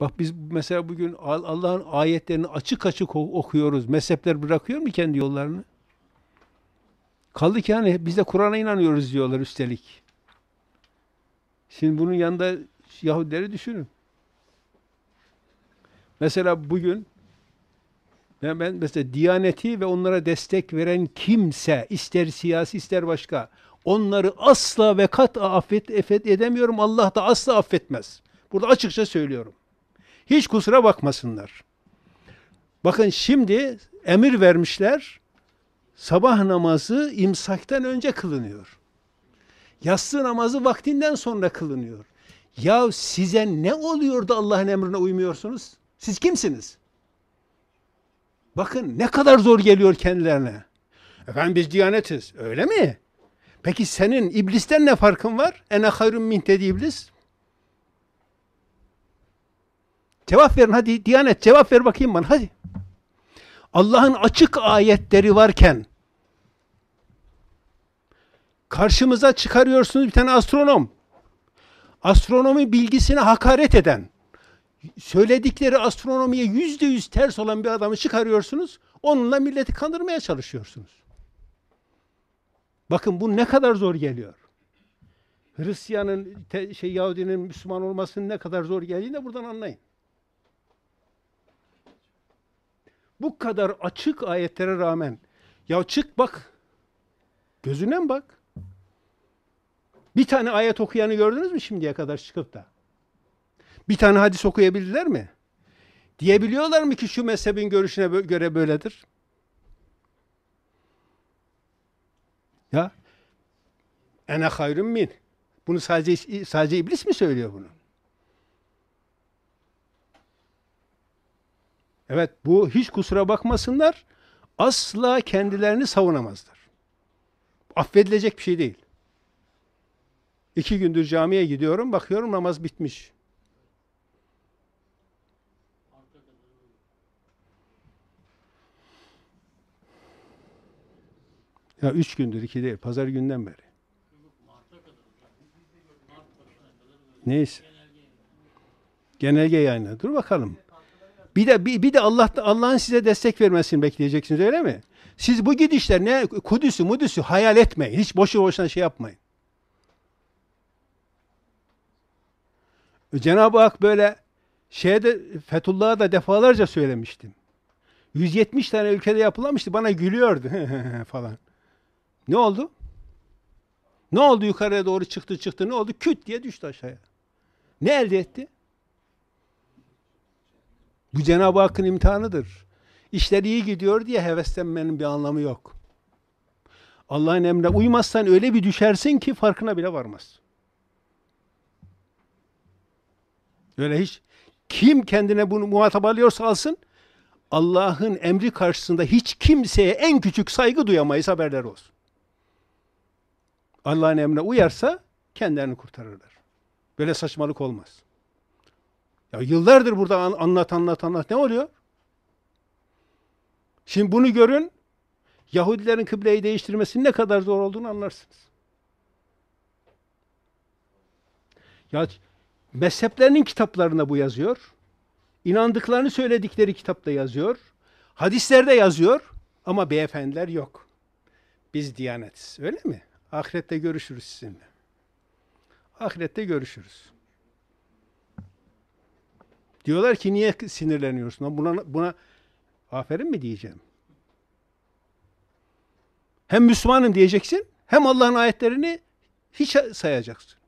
Bak biz mesela bugün Allah'ın ayetlerini açık açık okuyoruz. Mezhepler bırakıyor mu kendi yollarını? Kaldı ki hani biz de Kur'an'a inanıyoruz diyorlar üstelik. Şimdi bunun yanında Yahudileri düşünün. Mesela bugün ben, ben mesela Diyaneti ve onlara destek veren kimse ister siyasi ister başka onları asla ve kat affet, affet edemiyorum. Allah da asla affetmez. Burada açıkça söylüyorum. Hiç kusura bakmasınlar. Bakın şimdi emir vermişler. Sabah namazı imsaktan önce kılınıyor. Yatsı namazı vaktinden sonra kılınıyor. Ya size ne oluyor da Allah'ın emrine uymuyorsunuz? Siz kimsiniz? Bakın ne kadar zor geliyor kendilerine. Efendim biz diyanetiz. Öyle mi? Peki senin iblisten ne farkın var? Ene hayrun min iblis. Cevap verin hadi Diyanet cevap ver bakayım bana hadi. Allah'ın açık ayetleri varken karşımıza çıkarıyorsunuz bir tane astronom. Astronomi bilgisine hakaret eden, söyledikleri astronomiye yüzde yüz ters olan bir adamı çıkarıyorsunuz. Onunla milleti kandırmaya çalışıyorsunuz. Bakın bu ne kadar zor geliyor. Hristiyanın, şey Yahudinin Müslüman olmasının ne kadar zor geldiğini de buradan anlayın. bu kadar açık ayetlere rağmen ya çık bak gözüne mi bak? Bir tane ayet okuyanı gördünüz mü şimdiye kadar çıkıp da? Bir tane hadis okuyabildiler mi? Diyebiliyorlar mı ki şu mezhebin görüşüne göre böyledir? Ya ene hayrun min. Bunu sadece sadece iblis mi söylüyor bunu? Evet bu hiç kusura bakmasınlar. Asla kendilerini savunamazlar. Affedilecek bir şey değil. İki gündür camiye gidiyorum, bakıyorum namaz bitmiş. Ya üç gündür, iki değil, pazar günden beri. Neyse. Genelge yayınladı. Dur bakalım. Bir de bir, bir de Allah Allah'ın size destek vermesini bekleyeceksiniz öyle mi? Siz bu gidişler ne Kudüs'ü Mudüs'ü hayal etmeyin. Hiç boşu boşuna şey yapmayın. Cenab-ı Hak böyle şeyde Fethullah'a da defalarca söylemiştim. 170 tane ülkede yapılamıştı. Bana gülüyordu falan. Ne oldu? Ne oldu yukarıya doğru çıktı çıktı ne oldu? Küt diye düştü aşağıya. Ne elde etti? Bu Cenab-ı Hakk'ın imtihanıdır. İşler iyi gidiyor diye heveslenmenin bir anlamı yok. Allah'ın emrine uymazsan öyle bir düşersin ki farkına bile varmaz. Öyle hiç kim kendine bunu muhatap alıyorsa alsın Allah'ın emri karşısında hiç kimseye en küçük saygı duyamayız haberler olsun. Allah'ın emrine uyarsa kendilerini kurtarırlar. Böyle saçmalık olmaz. Ya yıllardır burada anlat anlat anlat ne oluyor? Şimdi bunu görün. Yahudilerin kıbleyi değiştirmesinin ne kadar zor olduğunu anlarsınız. Ya mezheplerinin kitaplarında bu yazıyor. İnandıklarını söyledikleri kitapta yazıyor. Hadislerde yazıyor ama beyefendiler yok. Biz diyanetiz. Öyle mi? Ahirette görüşürüz sizinle. Ahirette görüşürüz. Diyorlar ki niye sinirleniyorsun? Lan Buna, buna aferin mi diyeceğim? Hem Müslümanım diyeceksin hem Allah'ın ayetlerini hiç sayacaksın.